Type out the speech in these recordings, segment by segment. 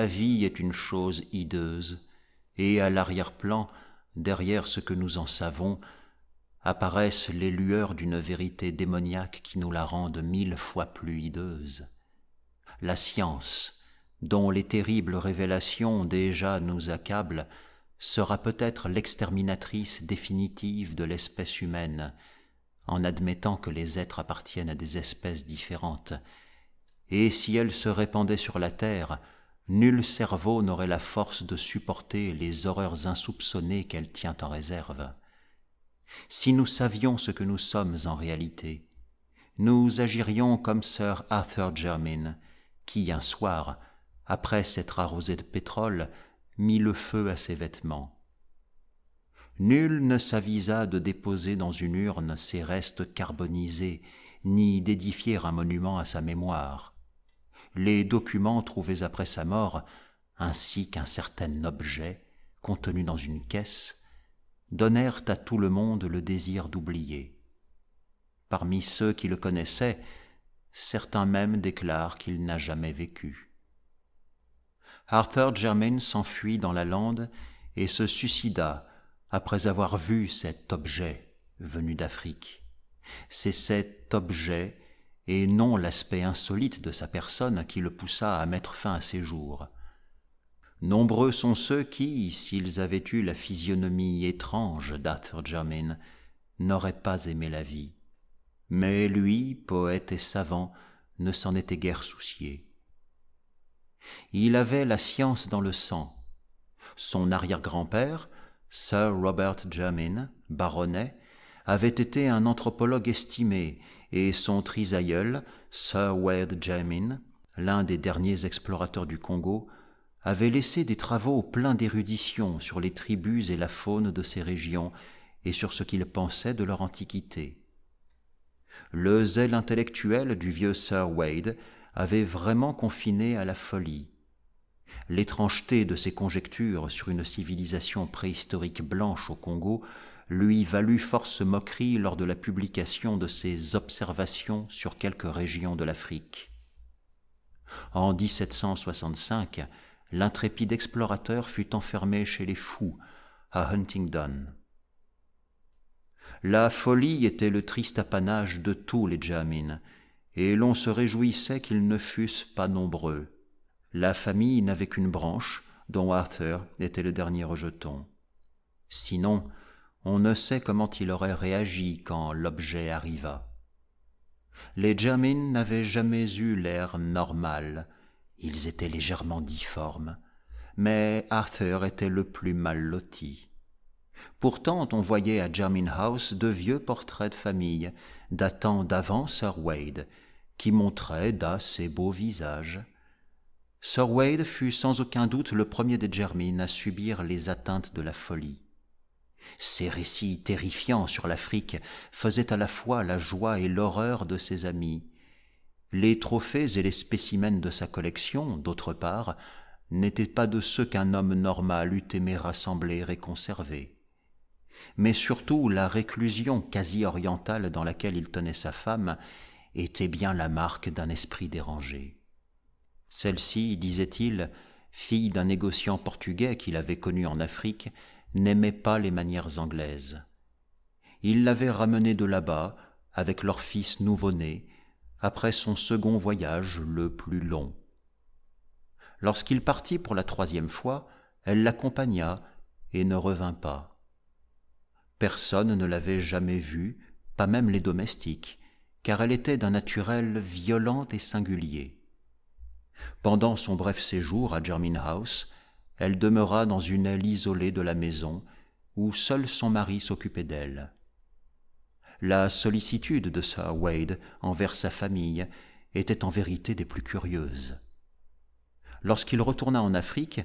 la vie est une chose hideuse, et à l'arrière-plan, derrière ce que nous en savons, apparaissent les lueurs d'une vérité démoniaque qui nous la rendent mille fois plus hideuse. La science, dont les terribles révélations déjà nous accablent, sera peut-être l'exterminatrice définitive de l'espèce humaine, en admettant que les êtres appartiennent à des espèces différentes, et si elle se répandait sur la terre, Nul cerveau n'aurait la force de supporter les horreurs insoupçonnées qu'elle tient en réserve. Si nous savions ce que nous sommes en réalité, nous agirions comme sir Arthur Jermyn, qui, un soir, après s'être arrosé de pétrole, mit le feu à ses vêtements. Nul ne s'avisa de déposer dans une urne ses restes carbonisés, ni d'édifier un monument à sa mémoire les documents trouvés après sa mort, ainsi qu'un certain objet contenu dans une caisse, donnèrent à tout le monde le désir d'oublier. Parmi ceux qui le connaissaient, certains même déclarent qu'il n'a jamais vécu. Arthur Germain s'enfuit dans la lande et se suicida après avoir vu cet objet venu d'Afrique. C'est cet objet et non l'aspect insolite de sa personne qui le poussa à mettre fin à ses jours. Nombreux sont ceux qui, s'ils avaient eu la physionomie étrange d'Arthur Jermyn, n'auraient pas aimé la vie. Mais lui, poète et savant, ne s'en était guère soucié. Il avait la science dans le sang. Son arrière-grand-père, Sir Robert Jermyn, baronnet, avait été un anthropologue estimé et son trisaïeul, Sir Wade Jamin, l'un des derniers explorateurs du Congo, avait laissé des travaux pleins d'érudition sur les tribus et la faune de ces régions et sur ce qu'ils pensaient de leur antiquité. Le zèle intellectuel du vieux Sir Wade avait vraiment confiné à la folie. L'étrangeté de ses conjectures sur une civilisation préhistorique blanche au Congo lui valut force moquerie lors de la publication de ses observations sur quelques régions de l'Afrique. En 1765, l'intrépide explorateur fut enfermé chez les fous, à Huntingdon. La folie était le triste apanage de tous les Jamins, et l'on se réjouissait qu'ils ne fussent pas nombreux. La famille n'avait qu'une branche, dont Arthur était le dernier rejeton. Sinon, on ne sait comment il aurait réagi quand l'objet arriva. Les Jamin n'avaient jamais eu l'air normal, ils étaient légèrement difformes, mais Arthur était le plus mal loti. Pourtant, on voyait à Jermyn House de vieux portraits de famille, datant d'avant Sir Wade, qui montraient d'assez beaux visages. Sir Wade fut sans aucun doute le premier des Jermyn à subir les atteintes de la folie. Ces récits terrifiants sur l'Afrique faisaient à la fois la joie et l'horreur de ses amis. Les trophées et les spécimens de sa collection, d'autre part, n'étaient pas de ceux qu'un homme normal eût aimé rassembler et conserver. Mais surtout, la réclusion quasi orientale dans laquelle il tenait sa femme était bien la marque d'un esprit dérangé. Celle-ci, disait-il, fille d'un négociant portugais qu'il avait connu en Afrique, n'aimait pas les manières anglaises. Ils l'avaient ramenée de là-bas avec leur fils nouveau-né après son second voyage le plus long. Lorsqu'il partit pour la troisième fois, elle l'accompagna et ne revint pas. Personne ne l'avait jamais vue, pas même les domestiques, car elle était d'un naturel violent et singulier. Pendant son bref séjour à House, elle demeura dans une aile isolée de la maison où seul son mari s'occupait d'elle. La sollicitude de Sir Wade envers sa famille était en vérité des plus curieuses. Lorsqu'il retourna en Afrique,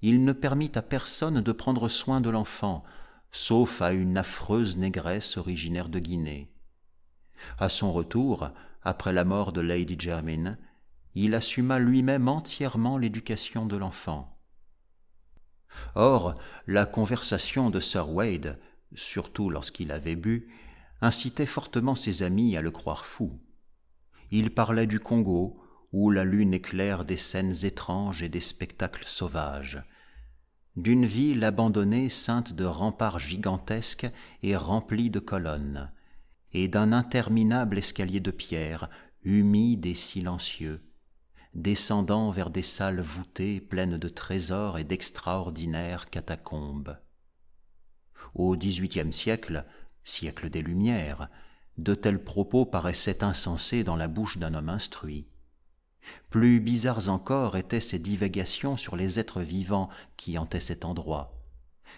il ne permit à personne de prendre soin de l'enfant, sauf à une affreuse négresse originaire de Guinée. À son retour, après la mort de Lady Jermyn, il assuma lui-même entièrement l'éducation de l'enfant. Or, la conversation de Sir Wade, surtout lorsqu'il avait bu, incitait fortement ses amis à le croire fou. Il parlait du Congo, où la lune éclaire des scènes étranges et des spectacles sauvages, d'une ville abandonnée ceinte de remparts gigantesques et remplie de colonnes, et d'un interminable escalier de pierre, humide et silencieux, descendant vers des salles voûtées pleines de trésors et d'extraordinaires catacombes. Au XVIIIe siècle, siècle des Lumières, de tels propos paraissaient insensés dans la bouche d'un homme instruit. Plus bizarres encore étaient ces divagations sur les êtres vivants qui hantaient cet endroit,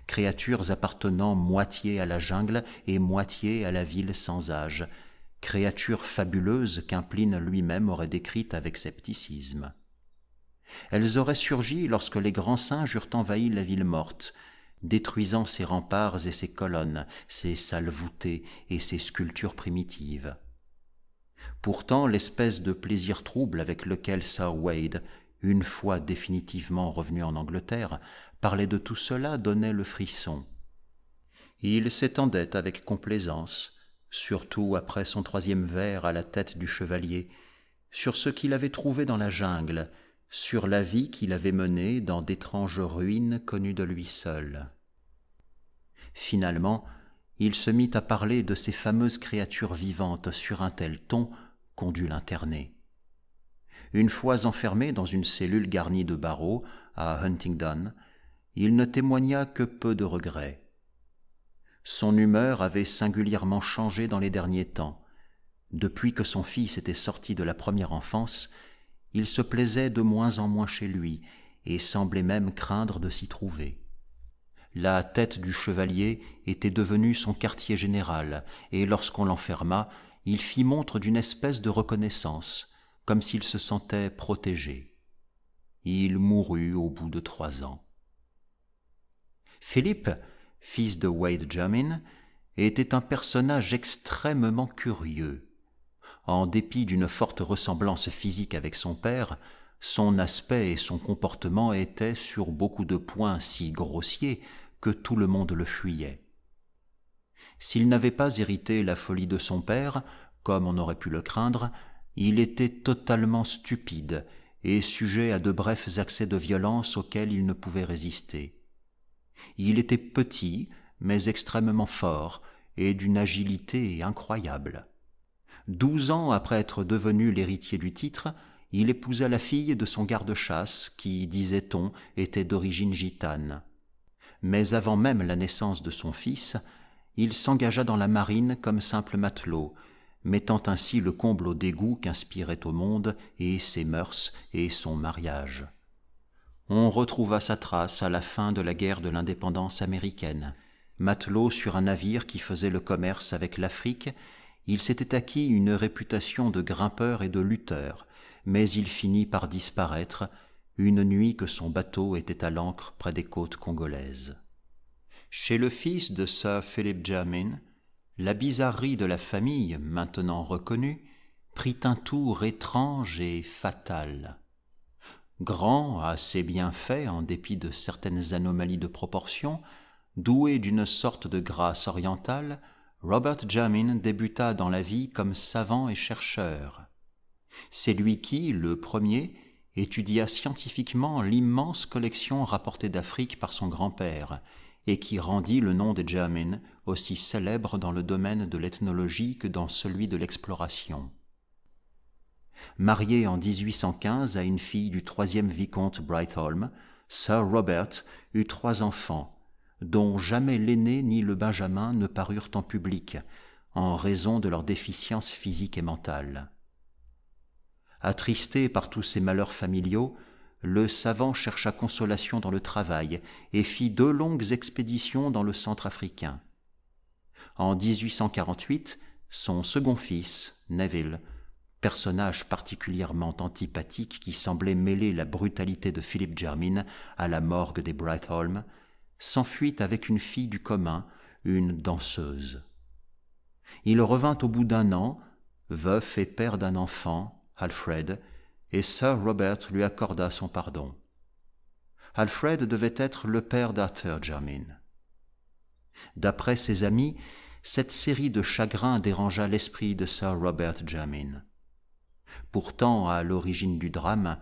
créatures appartenant moitié à la jungle et moitié à la ville sans âge, créature fabuleuse qu'Impline lui-même aurait décrite avec scepticisme. Elles auraient surgi lorsque les grands singes eurent envahi la ville morte, détruisant ses remparts et ses colonnes, ses salles voûtées et ses sculptures primitives. Pourtant, l'espèce de plaisir trouble avec lequel Sir Wade, une fois définitivement revenu en Angleterre, parlait de tout cela donnait le frisson. Il s'étendait avec complaisance, surtout après son troisième verre à la tête du chevalier, sur ce qu'il avait trouvé dans la jungle, sur la vie qu'il avait menée dans d'étranges ruines connues de lui seul. Finalement, il se mit à parler de ces fameuses créatures vivantes sur un tel ton qu'on dut l'interner. Une fois enfermé dans une cellule garnie de barreaux à Huntingdon, il ne témoigna que peu de regrets son humeur avait singulièrement changé dans les derniers temps. Depuis que son fils était sorti de la première enfance, il se plaisait de moins en moins chez lui, et semblait même craindre de s'y trouver. La tête du chevalier était devenue son quartier général, et lorsqu'on l'enferma, il fit montre d'une espèce de reconnaissance, comme s'il se sentait protégé. Il mourut au bout de trois ans. Philippe, fils de Wade Jamin, était un personnage extrêmement curieux. En dépit d'une forte ressemblance physique avec son père, son aspect et son comportement étaient sur beaucoup de points si grossiers que tout le monde le fuyait. S'il n'avait pas hérité la folie de son père, comme on aurait pu le craindre, il était totalement stupide et sujet à de brefs accès de violence auxquels il ne pouvait résister. Il était petit, mais extrêmement fort, et d'une agilité incroyable. Douze ans après être devenu l'héritier du titre, il épousa la fille de son garde-chasse, qui, disait-on, était d'origine gitane. Mais avant même la naissance de son fils, il s'engagea dans la marine comme simple matelot, mettant ainsi le comble au dégoût qu'inspiraient au monde et ses mœurs et son mariage on retrouva sa trace à la fin de la guerre de l'indépendance américaine. Matelot sur un navire qui faisait le commerce avec l'Afrique, il s'était acquis une réputation de grimpeur et de lutteur, mais il finit par disparaître une nuit que son bateau était à l'ancre près des côtes congolaises. Chez le fils de Sir Philip Jamin, la bizarrerie de la famille, maintenant reconnue, prit un tour étrange et fatal grand, assez bien fait en dépit de certaines anomalies de proportion, doué d'une sorte de grâce orientale, Robert Jamin débuta dans la vie comme savant et chercheur. C'est lui qui, le premier, étudia scientifiquement l'immense collection rapportée d'Afrique par son grand-père, et qui rendit le nom des Jamin aussi célèbre dans le domaine de l'ethnologie que dans celui de l'exploration. Marié en 1815 à une fille du troisième vicomte Brightholm, Sir Robert eut trois enfants, dont jamais l'aîné ni le benjamin ne parurent en public, en raison de leur déficience physique et mentale. Attristé par tous ces malheurs familiaux, le savant chercha consolation dans le travail et fit deux longues expéditions dans le centre africain. En 1848, son second fils, Neville, personnage particulièrement antipathique qui semblait mêler la brutalité de Philippe Jermyn à la morgue des Brightholm, s'enfuit avec une fille du commun, une danseuse. Il revint au bout d'un an, veuf et père d'un enfant, Alfred, et Sir Robert lui accorda son pardon. Alfred devait être le père d'Arthur Jermyn. D'après ses amis, cette série de chagrins dérangea l'esprit de Sir Robert Pourtant, à l'origine du drame,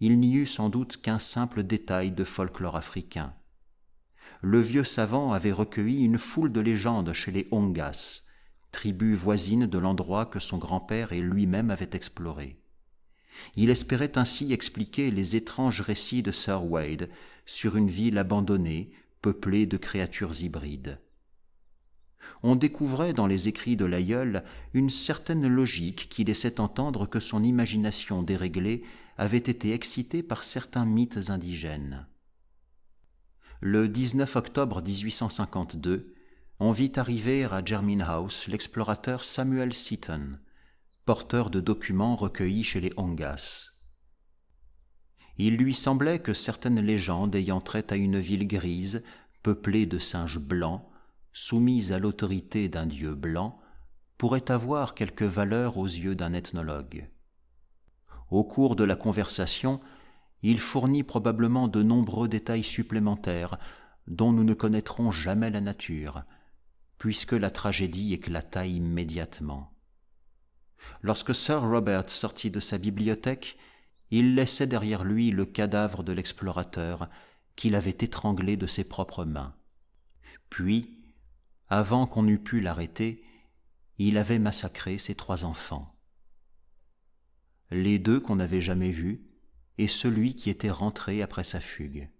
il n'y eut sans doute qu'un simple détail de folklore africain. Le vieux savant avait recueilli une foule de légendes chez les Ongas, tribu voisines de l'endroit que son grand-père et lui-même avaient exploré. Il espérait ainsi expliquer les étranges récits de Sir Wade sur une ville abandonnée, peuplée de créatures hybrides on découvrait dans les écrits de l'aïeul une certaine logique qui laissait entendre que son imagination déréglée avait été excitée par certains mythes indigènes. Le 19 octobre 1852, on vit arriver à Germin House l'explorateur Samuel Seaton, porteur de documents recueillis chez les Hongas. Il lui semblait que certaines légendes ayant trait à une ville grise, peuplée de singes blancs, soumise à l'autorité d'un dieu blanc, pourrait avoir quelque valeur aux yeux d'un ethnologue. Au cours de la conversation, il fournit probablement de nombreux détails supplémentaires dont nous ne connaîtrons jamais la nature, puisque la tragédie éclata immédiatement. Lorsque Sir Robert sortit de sa bibliothèque, il laissait derrière lui le cadavre de l'explorateur qu'il avait étranglé de ses propres mains. Puis avant qu'on eût pu l'arrêter, il avait massacré ses trois enfants. Les deux qu'on n'avait jamais vus et celui qui était rentré après sa fugue.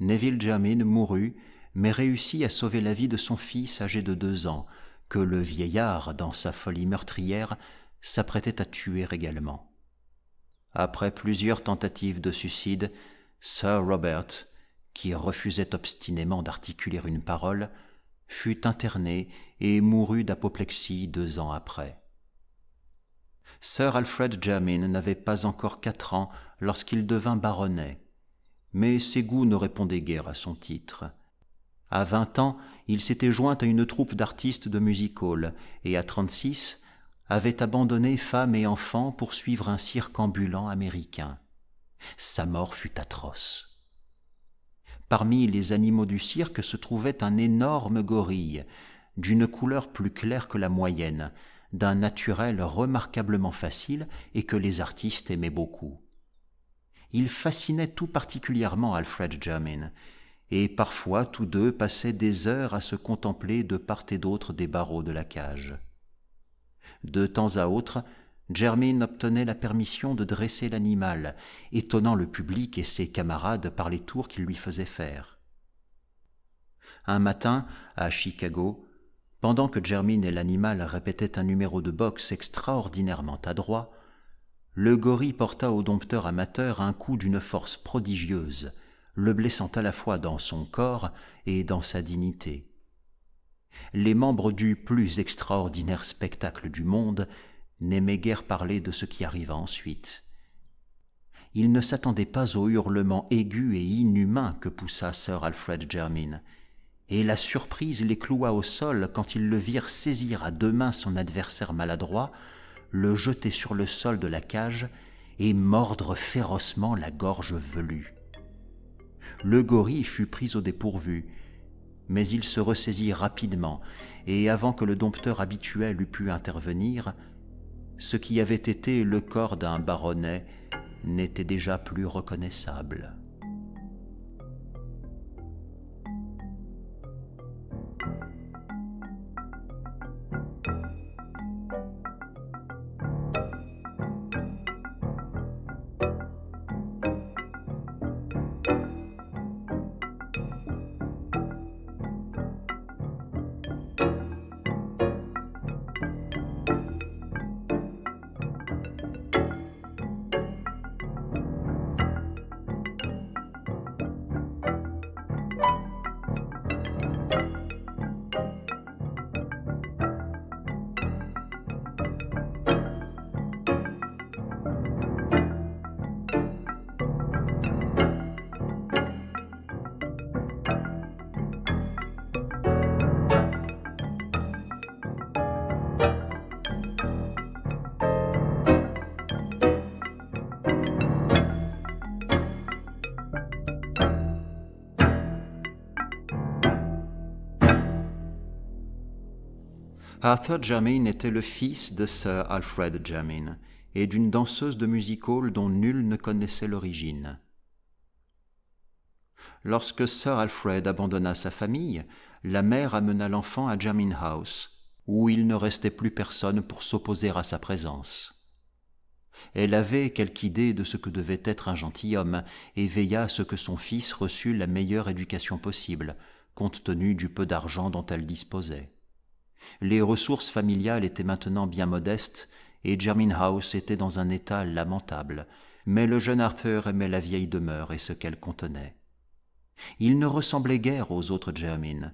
Neville Jamin mourut, mais réussit à sauver la vie de son fils âgé de deux ans, que le vieillard, dans sa folie meurtrière, s'apprêtait à tuer également. Après plusieurs tentatives de suicide, Sir Robert, qui refusait obstinément d'articuler une parole, fut interné et mourut d'apoplexie deux ans après. Sir Alfred Jermyn n'avait pas encore quatre ans lorsqu'il devint baronnet, mais ses goûts ne répondaient guère à son titre. À vingt ans, il s'était joint à une troupe d'artistes de music hall et à trente-six, avait abandonné femme et enfants pour suivre un cirque ambulant américain. Sa mort fut atroce. Parmi les animaux du cirque se trouvait un énorme gorille, d'une couleur plus claire que la moyenne, d'un naturel remarquablement facile et que les artistes aimaient beaucoup. Il fascinait tout particulièrement Alfred Jermyn, et parfois tous deux passaient des heures à se contempler de part et d'autre des barreaux de la cage. De temps à autre, Germaine obtenait la permission de dresser l'animal, étonnant le public et ses camarades par les tours qu'il lui faisait faire. Un matin, à Chicago, pendant que Germine et l'animal répétaient un numéro de boxe extraordinairement adroit, le gorille porta au dompteur amateur un coup d'une force prodigieuse, le blessant à la fois dans son corps et dans sa dignité. Les membres du plus extraordinaire spectacle du monde n'aimait guère parler de ce qui arriva ensuite. Il ne s'attendait pas au hurlement aigu et inhumain que poussa sir Alfred Jermyn, et la surprise les cloua au sol quand ils le virent saisir à deux mains son adversaire maladroit, le jeter sur le sol de la cage et mordre férocement la gorge velue. Le gorille fut pris au dépourvu, mais il se ressaisit rapidement, et avant que le dompteur habituel eût pu intervenir, ce qui avait été le corps d'un baronnet n'était déjà plus reconnaissable. Arthur Jermyn était le fils de Sir Alfred Jermyn, et d'une danseuse de music hall dont nul ne connaissait l'origine. Lorsque Sir Alfred abandonna sa famille, la mère amena l'enfant à Jermyn House, où il ne restait plus personne pour s'opposer à sa présence. Elle avait quelque idée de ce que devait être un gentilhomme, et veilla à ce que son fils reçût la meilleure éducation possible, compte tenu du peu d'argent dont elle disposait. Les ressources familiales étaient maintenant bien modestes, et Germin House était dans un état lamentable, mais le jeune Arthur aimait la vieille demeure et ce qu'elle contenait. Il ne ressemblait guère aux autres Germin.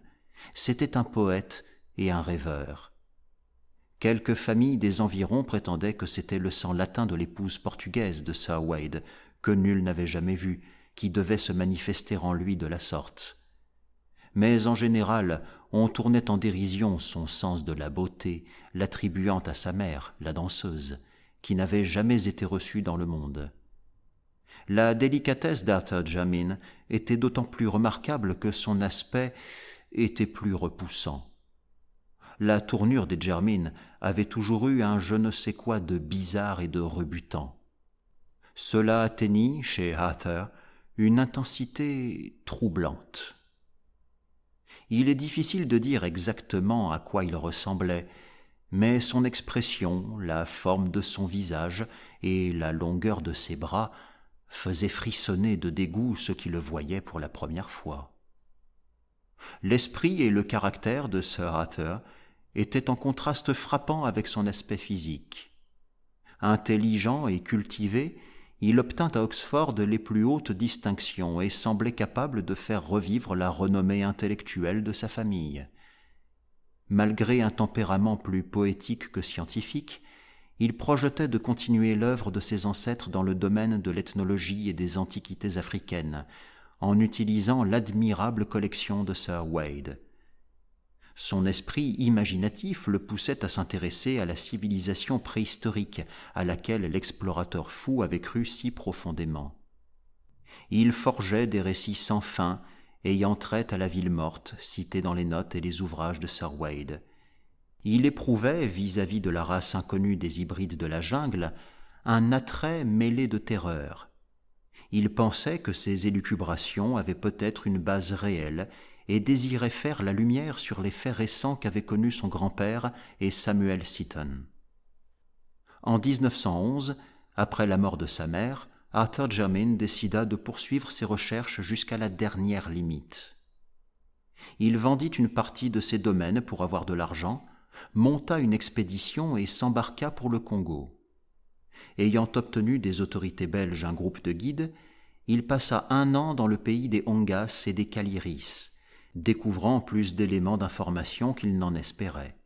C'était un poète et un rêveur. Quelques familles des environs prétendaient que c'était le sang latin de l'épouse portugaise de Sir Wade, que nul n'avait jamais vu, qui devait se manifester en lui de la sorte mais en général on tournait en dérision son sens de la beauté, l'attribuant à sa mère, la danseuse, qui n'avait jamais été reçue dans le monde. La délicatesse d'Arthur Jermyn était d'autant plus remarquable que son aspect était plus repoussant. La tournure des Germines avait toujours eu un je ne sais quoi de bizarre et de rebutant. Cela atteignit, chez Arthur, une intensité troublante. Il est difficile de dire exactement à quoi il ressemblait, mais son expression, la forme de son visage et la longueur de ses bras faisaient frissonner de dégoût ceux qui le voyaient pour la première fois. L'esprit et le caractère de Sir Hatter étaient en contraste frappant avec son aspect physique. Intelligent et cultivé, il obtint à Oxford les plus hautes distinctions et semblait capable de faire revivre la renommée intellectuelle de sa famille. Malgré un tempérament plus poétique que scientifique, il projetait de continuer l'œuvre de ses ancêtres dans le domaine de l'ethnologie et des antiquités africaines, en utilisant l'admirable collection de Sir Wade. Son esprit imaginatif le poussait à s'intéresser à la civilisation préhistorique à laquelle l'explorateur fou avait cru si profondément. Il forgeait des récits sans fin, y entrait à la ville morte, citée dans les notes et les ouvrages de Sir Wade. Il éprouvait, vis-à-vis -vis de la race inconnue des hybrides de la jungle, un attrait mêlé de terreur. Il pensait que ces élucubrations avaient peut-être une base réelle et désirait faire la lumière sur les faits récents qu'avaient connus son grand-père et Samuel Seaton. En 1911, après la mort de sa mère, Arthur Jamin décida de poursuivre ses recherches jusqu'à la dernière limite. Il vendit une partie de ses domaines pour avoir de l'argent, monta une expédition et s'embarqua pour le Congo. Ayant obtenu des autorités belges un groupe de guides, il passa un an dans le pays des Hongas et des Kaliris, découvrant plus d'éléments d'information qu'il n'en espérait.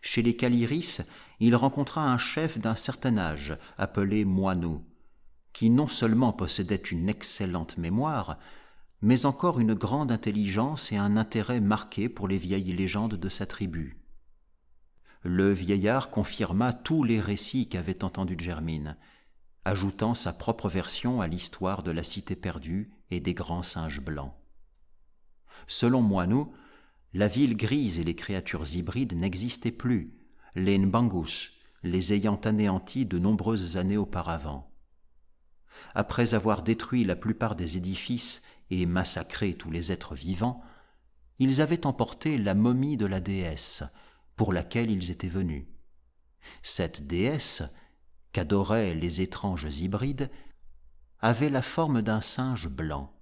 Chez les Caliris, il rencontra un chef d'un certain âge, appelé Moineau, qui non seulement possédait une excellente mémoire, mais encore une grande intelligence et un intérêt marqué pour les vieilles légendes de sa tribu. Le vieillard confirma tous les récits qu'avait entendus Germine, ajoutant sa propre version à l'histoire de la cité perdue et des grands singes blancs. Selon Moinou, la ville grise et les créatures hybrides n'existaient plus, les Nbangus les ayant anéantis de nombreuses années auparavant. Après avoir détruit la plupart des édifices et massacré tous les êtres vivants, ils avaient emporté la momie de la déesse pour laquelle ils étaient venus. Cette déesse, qu'adoraient les étranges hybrides, avait la forme d'un singe blanc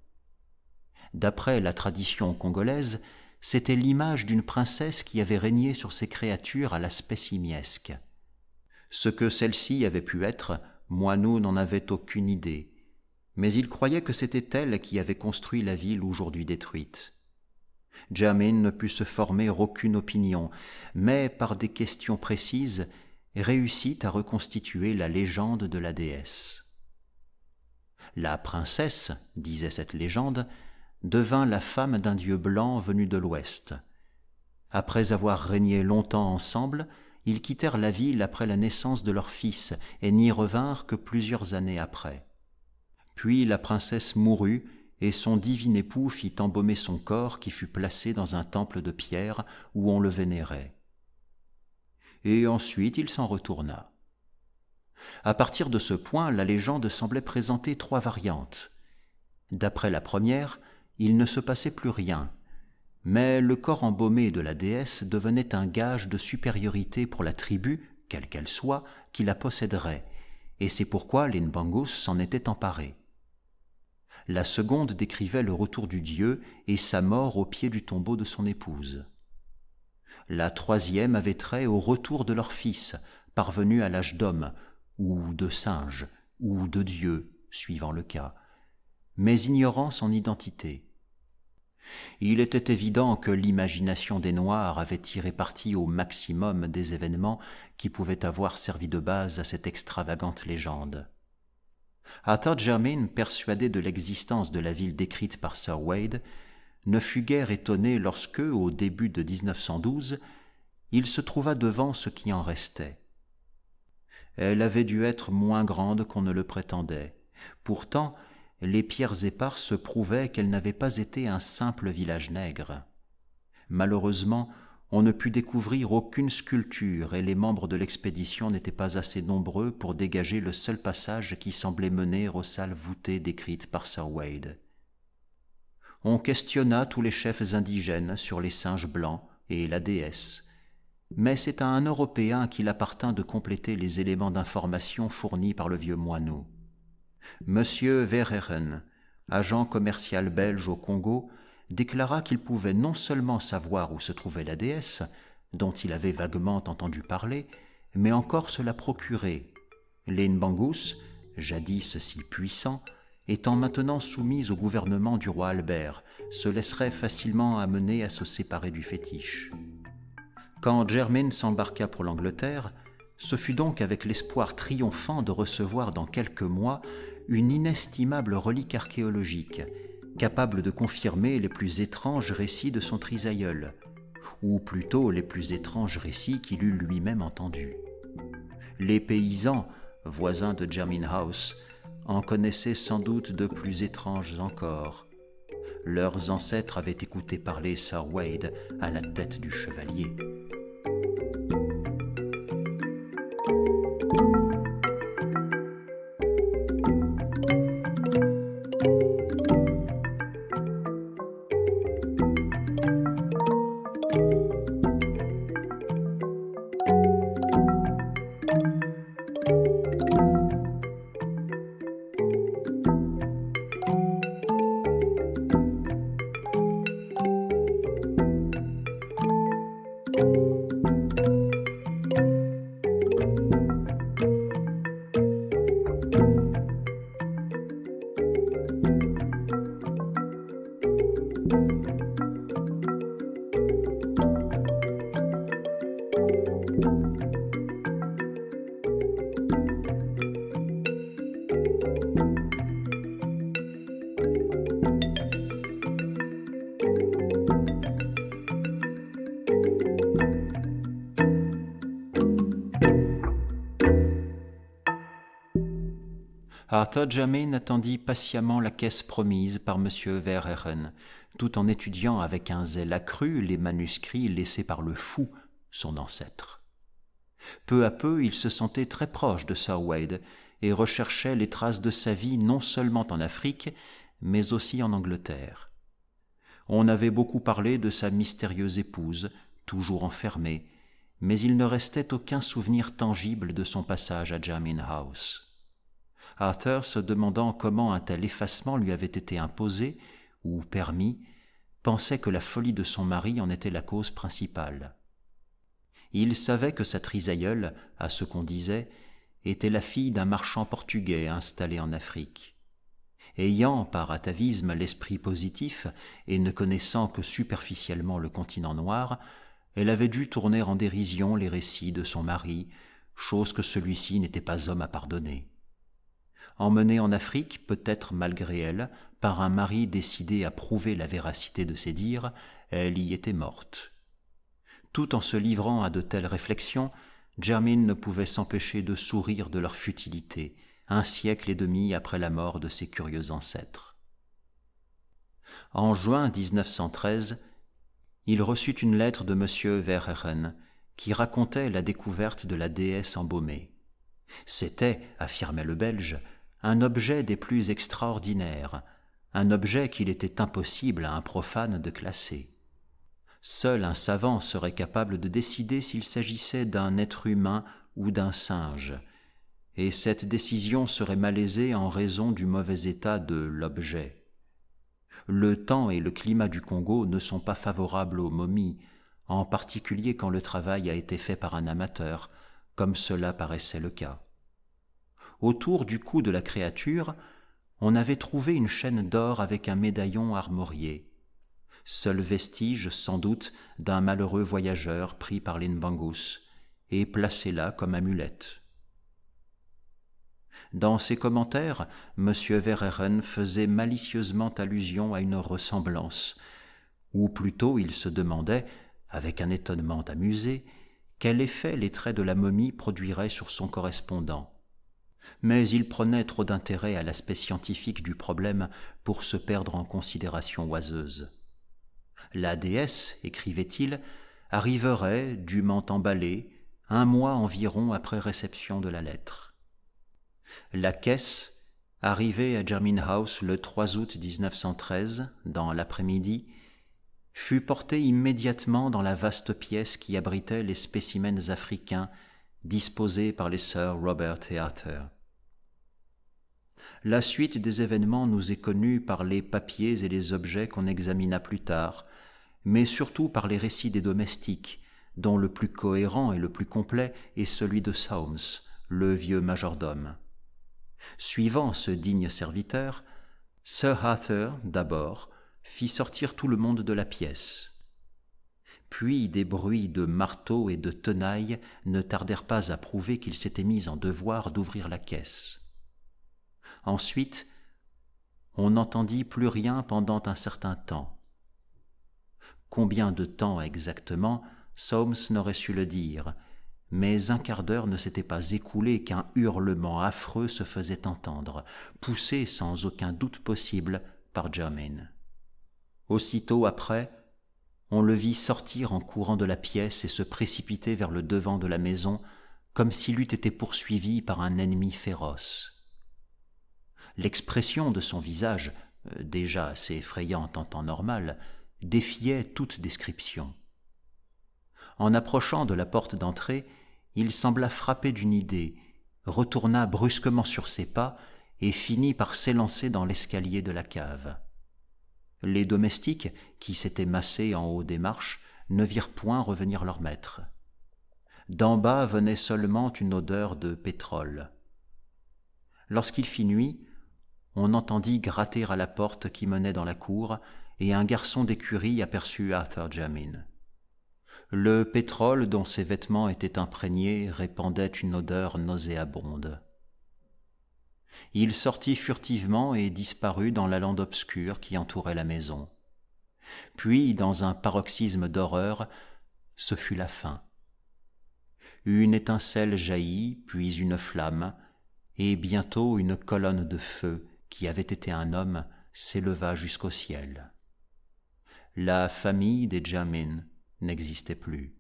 d'après la tradition congolaise, c'était l'image d'une princesse qui avait régné sur ces créatures à l'aspect simiesque. Ce que celle-ci avait pu être, Moineau n'en avait aucune idée, mais il croyait que c'était elle qui avait construit la ville aujourd'hui détruite. Jamin ne put se former aucune opinion, mais par des questions précises, réussit à reconstituer la légende de la déesse. La princesse, disait cette légende, devint la femme d'un dieu blanc venu de l'Ouest. Après avoir régné longtemps ensemble, ils quittèrent la ville après la naissance de leur fils et n'y revinrent que plusieurs années après. Puis la princesse mourut et son divin époux fit embaumer son corps qui fut placé dans un temple de pierre où on le vénérait. Et ensuite il s'en retourna. À partir de ce point, la légende semblait présenter trois variantes. D'après la première, il ne se passait plus rien, mais le corps embaumé de la déesse devenait un gage de supériorité pour la tribu, quelle qu'elle soit, qui la posséderait, et c'est pourquoi les N'Bangos s'en étaient emparés. La seconde décrivait le retour du dieu et sa mort au pied du tombeau de son épouse. La troisième avait trait au retour de leur fils, parvenu à l'âge d'homme, ou de singe, ou de dieu, suivant le cas, mais ignorant son identité. Il était évident que l'imagination des Noirs avait tiré parti au maximum des événements qui pouvaient avoir servi de base à cette extravagante légende. Arthur Germain, persuadé de l'existence de la ville décrite par Sir Wade, ne fut guère étonné lorsque, au début de 1912, il se trouva devant ce qui en restait. Elle avait dû être moins grande qu'on ne le prétendait. Pourtant, les pierres éparses prouvaient qu'elle n'avait pas été un simple village nègre. Malheureusement, on ne put découvrir aucune sculpture et les membres de l'expédition n'étaient pas assez nombreux pour dégager le seul passage qui semblait mener aux salles voûtées décrites par Sir Wade. On questionna tous les chefs indigènes sur les singes blancs et la déesse, mais c'est à un Européen qu'il appartint de compléter les éléments d'information fournis par le vieux moineau. Monsieur Verheeren, agent commercial belge au Congo, déclara qu'il pouvait non seulement savoir où se trouvait la déesse, dont il avait vaguement entendu parler, mais encore se la procurer. Bangus, jadis si puissant, étant maintenant soumise au gouvernement du roi Albert, se laisserait facilement amener à se séparer du fétiche. Quand Germain s'embarqua pour l'Angleterre, ce fut donc avec l'espoir triomphant de recevoir dans quelques mois une inestimable relique archéologique, capable de confirmer les plus étranges récits de son trisaïeul, ou plutôt les plus étranges récits qu'il eût lui-même entendus. Les paysans, voisins de Jermin House, en connaissaient sans doute de plus étranges encore. Leurs ancêtres avaient écouté parler Sir Wade à la tête du chevalier. Thank you. Arthur Jamin attendit patiemment la caisse promise par M. Verheeren, tout en étudiant avec un zèle accru les manuscrits laissés par le fou, son ancêtre. Peu à peu, il se sentait très proche de Sir Wade et recherchait les traces de sa vie non seulement en Afrique, mais aussi en Angleterre. On avait beaucoup parlé de sa mystérieuse épouse, toujours enfermée, mais il ne restait aucun souvenir tangible de son passage à Jamin House. Arthur, se demandant comment un tel effacement lui avait été imposé ou permis, pensait que la folie de son mari en était la cause principale. Il savait que sa trisaïeule, à ce qu'on disait, était la fille d'un marchand portugais installé en Afrique. Ayant, par atavisme, l'esprit positif et ne connaissant que superficiellement le continent noir, elle avait dû tourner en dérision les récits de son mari, chose que celui-ci n'était pas homme à pardonner emmenée en Afrique, peut-être malgré elle, par un mari décidé à prouver la véracité de ses dires, elle y était morte. Tout en se livrant à de telles réflexions, Germin ne pouvait s'empêcher de sourire de leur futilité, un siècle et demi après la mort de ses curieux ancêtres. En juin 1913, il reçut une lettre de M. Verheeren qui racontait la découverte de la déesse embaumée. C'était, affirmait le Belge, un objet des plus extraordinaires, un objet qu'il était impossible à un profane de classer. Seul un savant serait capable de décider s'il s'agissait d'un être humain ou d'un singe, et cette décision serait malaisée en raison du mauvais état de l'objet. Le temps et le climat du Congo ne sont pas favorables aux momies, en particulier quand le travail a été fait par un amateur, comme cela paraissait le cas autour du cou de la créature, on avait trouvé une chaîne d'or avec un médaillon armorié, seul vestige sans doute d'un malheureux voyageur pris par l'Inbangus, et placé là comme amulette. Dans ses commentaires, M. Verheeren faisait malicieusement allusion à une ressemblance, ou plutôt il se demandait, avec un étonnement amusé, quel effet les traits de la momie produiraient sur son correspondant mais il prenait trop d'intérêt à l'aspect scientifique du problème pour se perdre en considérations oiseuses. La déesse, écrivait-il, arriverait, dûment emballée, un mois environ après réception de la lettre. La caisse, arrivée à Jermin House le 3 août 1913, dans l'après-midi, fut portée immédiatement dans la vaste pièce qui abritait les spécimens africains disposés par les sœurs Robert et Arthur. La suite des événements nous est connue par les papiers et les objets qu'on examina plus tard, mais surtout par les récits des domestiques, dont le plus cohérent et le plus complet est celui de Saums, le vieux majordome. Suivant ce digne serviteur, Sir Arthur, d'abord, fit sortir tout le monde de la pièce puis des bruits de marteaux et de tenailles ne tardèrent pas à prouver qu'il s'était mis en devoir d'ouvrir la caisse. Ensuite, on n'entendit plus rien pendant un certain temps. Combien de temps exactement, Soames n'aurait su le dire, mais un quart d'heure ne s'était pas écoulé qu'un hurlement affreux se faisait entendre, poussé sans aucun doute possible par Germain. Aussitôt après, on le vit sortir en courant de la pièce et se précipiter vers le devant de la maison, comme s'il eût été poursuivi par un ennemi féroce. L'expression de son visage, euh, déjà assez effrayante en temps normal, défiait toute description. En approchant de la porte d'entrée, il sembla frappé d'une idée, retourna brusquement sur ses pas et finit par s'élancer dans l'escalier de la cave. Les domestiques, qui s'étaient massés en haut des marches, ne virent point revenir leur maître. D'en bas venait seulement une odeur de pétrole. Lorsqu'il fit nuit, on entendit gratter à la porte qui menait dans la cour, et un garçon d'écurie aperçut Arthur Jamin. Le pétrole dont ses vêtements étaient imprégnés répandait une odeur nauséabonde. Il sortit furtivement et disparut dans la lande obscure qui entourait la maison. Puis, dans un paroxysme d'horreur, ce fut la fin. Une étincelle jaillit, puis une flamme, et bientôt une colonne de feu, qui avait été un homme, s'éleva jusqu'au ciel. La famille des Jamin n'existait plus.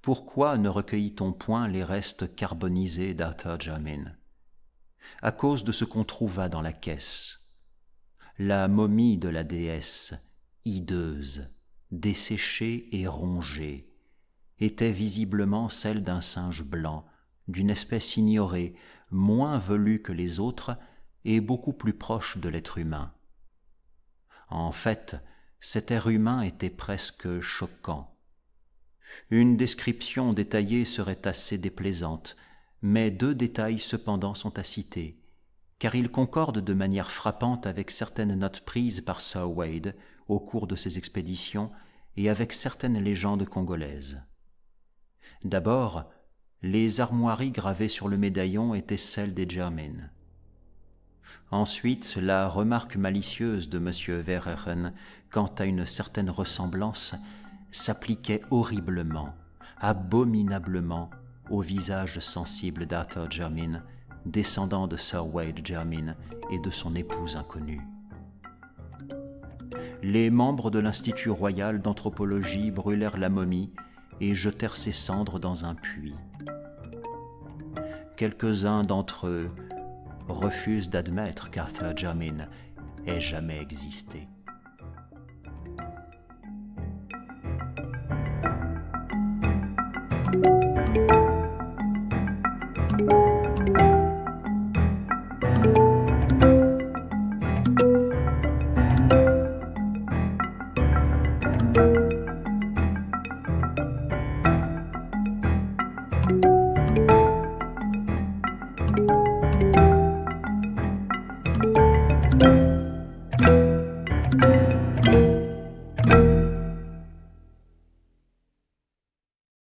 Pourquoi ne recueillit-on point les restes carbonisés d'Arthur Jamin à cause de ce qu'on trouva dans la caisse. La momie de la déesse, hideuse, desséchée et rongée, était visiblement celle d'un singe blanc, d'une espèce ignorée, moins velue que les autres et beaucoup plus proche de l'être humain. En fait, cet air humain était presque choquant. Une description détaillée serait assez déplaisante, mais deux détails cependant sont à citer, car ils concordent de manière frappante avec certaines notes prises par Sir Wade au cours de ses expéditions et avec certaines légendes congolaises. D'abord, les armoiries gravées sur le médaillon étaient celles des Germaines. Ensuite, la remarque malicieuse de M. Verheeren quant à une certaine ressemblance s'appliquait horriblement, abominablement au visage sensible d'Arthur Jermyn, descendant de Sir Wade Jermyn et de son épouse inconnue. Les membres de l'Institut royal d'anthropologie brûlèrent la momie et jetèrent ses cendres dans un puits. Quelques-uns d'entre eux refusent d'admettre qu'Arthur Jermyn ait jamais existé.